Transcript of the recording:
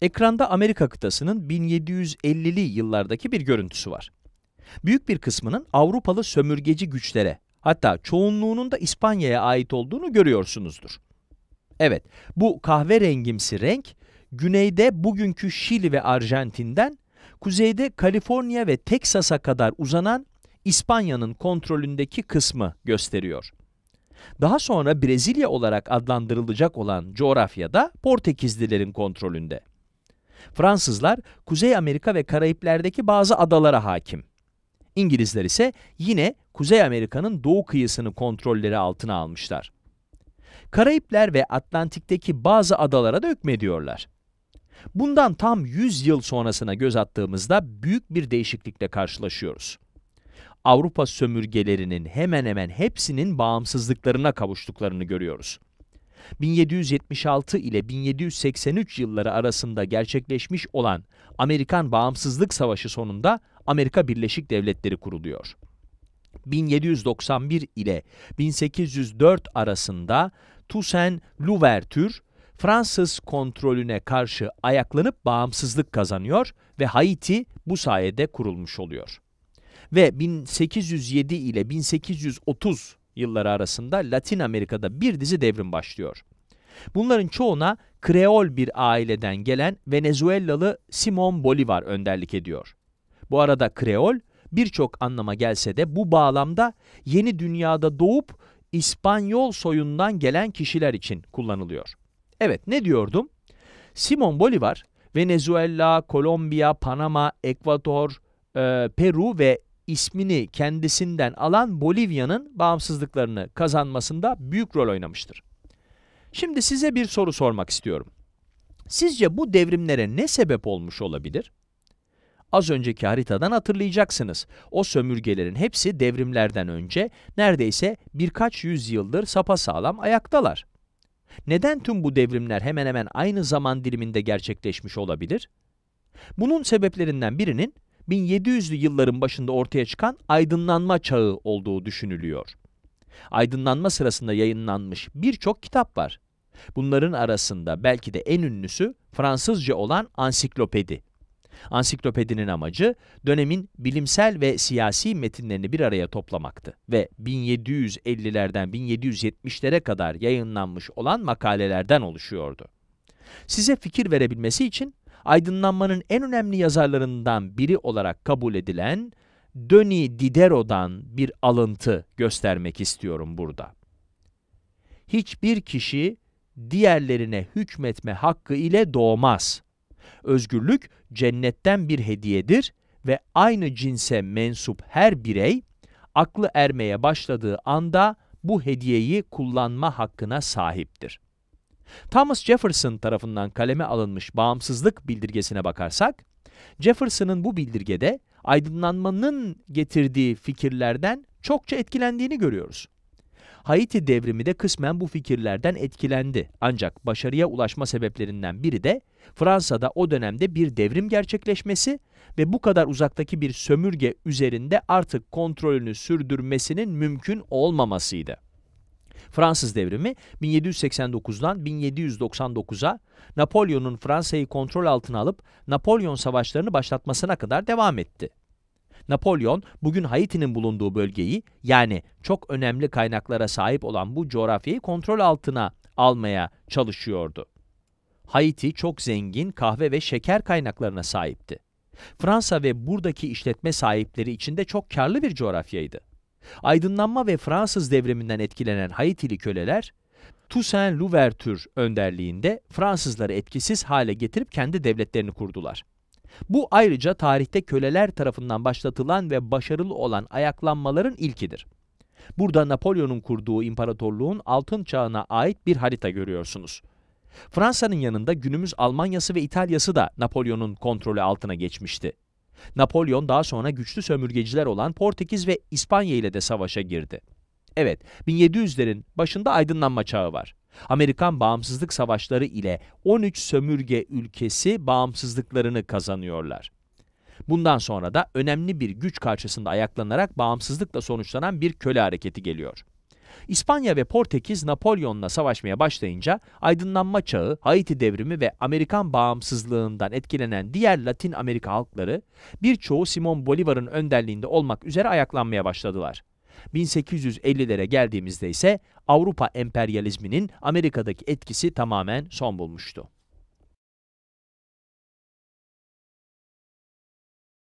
Ekranda Amerika kıtasının 1750'li yıllardaki bir görüntüsü var. Büyük bir kısmının Avrupalı sömürgeci güçlere, hatta çoğunluğunun da İspanya'ya ait olduğunu görüyorsunuzdur. Evet, bu kahverengimsi renk, güneyde bugünkü Şili ve Arjantin'den, kuzeyde Kaliforniya ve Teksas'a kadar uzanan İspanya'nın kontrolündeki kısmı gösteriyor. Daha sonra Brezilya olarak adlandırılacak olan coğrafyada Portekizlilerin kontrolünde. Fransızlar Kuzey Amerika ve Karayipler'deki bazı adalara hakim. İngilizler ise yine Kuzey Amerika'nın doğu kıyısını kontrolleri altına almışlar. Karayipler ve Atlantik'teki bazı adalara da hükmediyorlar. Bundan tam 100 yıl sonrasına göz attığımızda büyük bir değişiklikle karşılaşıyoruz. Avrupa sömürgelerinin hemen hemen hepsinin bağımsızlıklarına kavuştuklarını görüyoruz. 1776 ile 1783 yılları arasında gerçekleşmiş olan Amerikan Bağımsızlık Savaşı sonunda Amerika Birleşik Devletleri kuruluyor. 1791 ile 1804 arasında Toussaint Louverture Fransız kontrolüne karşı ayaklanıp bağımsızlık kazanıyor ve Haiti bu sayede kurulmuş oluyor. Ve 1807 ile 1830 yılları arasında Latin Amerika'da bir dizi devrim başlıyor. Bunların çoğuna Kreol bir aileden gelen Venezuelalı Simon Bolivar önderlik ediyor. Bu arada Kreol birçok anlama gelse de bu bağlamda yeni dünyada doğup İspanyol soyundan gelen kişiler için kullanılıyor. Evet ne diyordum? Simon Bolivar Venezuela, Kolombiya, Panama, Ekvador, e, Peru ve ismini kendisinden alan Bolivya'nın bağımsızlıklarını kazanmasında büyük rol oynamıştır. Şimdi size bir soru sormak istiyorum. Sizce bu devrimlere ne sebep olmuş olabilir? Az önceki haritadan hatırlayacaksınız. O sömürgelerin hepsi devrimlerden önce neredeyse birkaç yüzyıldır sapasağlam ayaktalar. Neden tüm bu devrimler hemen hemen aynı zaman diliminde gerçekleşmiş olabilir? Bunun sebeplerinden birinin 1700'lü yılların başında ortaya çıkan aydınlanma çağı olduğu düşünülüyor. Aydınlanma sırasında yayınlanmış birçok kitap var. Bunların arasında belki de en ünlüsü Fransızca olan ansiklopedi. Ansiklopedinin amacı dönemin bilimsel ve siyasi metinlerini bir araya toplamaktı ve 1750'lerden 1770'lere kadar yayınlanmış olan makalelerden oluşuyordu. Size fikir verebilmesi için aydınlanmanın en önemli yazarlarından biri olarak kabul edilen Döni Diderot'dan bir alıntı göstermek istiyorum burada. Hiçbir kişi diğerlerine hükmetme hakkı ile doğmaz. Özgürlük cennetten bir hediyedir ve aynı cinse mensup her birey aklı ermeye başladığı anda bu hediyeyi kullanma hakkına sahiptir. Thomas Jefferson tarafından kaleme alınmış bağımsızlık bildirgesine bakarsak, Jefferson'ın bu bildirgede aydınlanmanın getirdiği fikirlerden çokça etkilendiğini görüyoruz. Haiti devrimi de kısmen bu fikirlerden etkilendi. Ancak başarıya ulaşma sebeplerinden biri de Fransa'da o dönemde bir devrim gerçekleşmesi ve bu kadar uzaktaki bir sömürge üzerinde artık kontrolünü sürdürmesinin mümkün olmamasıydı. Fransız devrimi 1789'dan 1799'a Napolyon'un Fransa'yı kontrol altına alıp Napolyon savaşlarını başlatmasına kadar devam etti. Napolyon bugün Haiti'nin bulunduğu bölgeyi yani çok önemli kaynaklara sahip olan bu coğrafyayı kontrol altına almaya çalışıyordu. Haiti çok zengin kahve ve şeker kaynaklarına sahipti. Fransa ve buradaki işletme sahipleri için de çok karlı bir coğrafyaydı. Aydınlanma ve Fransız devriminden etkilenen Haitili köleler, Toussaint Louverture önderliğinde Fransızları etkisiz hale getirip kendi devletlerini kurdular. Bu ayrıca tarihte köleler tarafından başlatılan ve başarılı olan ayaklanmaların ilkidir. Burada Napolyon'un kurduğu imparatorluğun altın çağına ait bir harita görüyorsunuz. Fransa'nın yanında günümüz Almanya'sı ve İtalya'sı da Napolyon'un kontrolü altına geçmişti. Napolyon daha sonra güçlü sömürgeciler olan Portekiz ve İspanya ile de savaşa girdi. Evet, 1700'lerin başında aydınlanma çağı var. Amerikan bağımsızlık savaşları ile 13 sömürge ülkesi bağımsızlıklarını kazanıyorlar. Bundan sonra da önemli bir güç karşısında ayaklanarak bağımsızlıkla sonuçlanan bir köle hareketi geliyor. İspanya ve Portekiz Napolyon'la savaşmaya başlayınca aydınlanma çağı, Haiti devrimi ve Amerikan bağımsızlığından etkilenen diğer Latin Amerika halkları birçoğu Simon Bolivar'ın önderliğinde olmak üzere ayaklanmaya başladılar. 1850'lere geldiğimizde ise Avrupa emperyalizminin Amerika'daki etkisi tamamen son bulmuştu.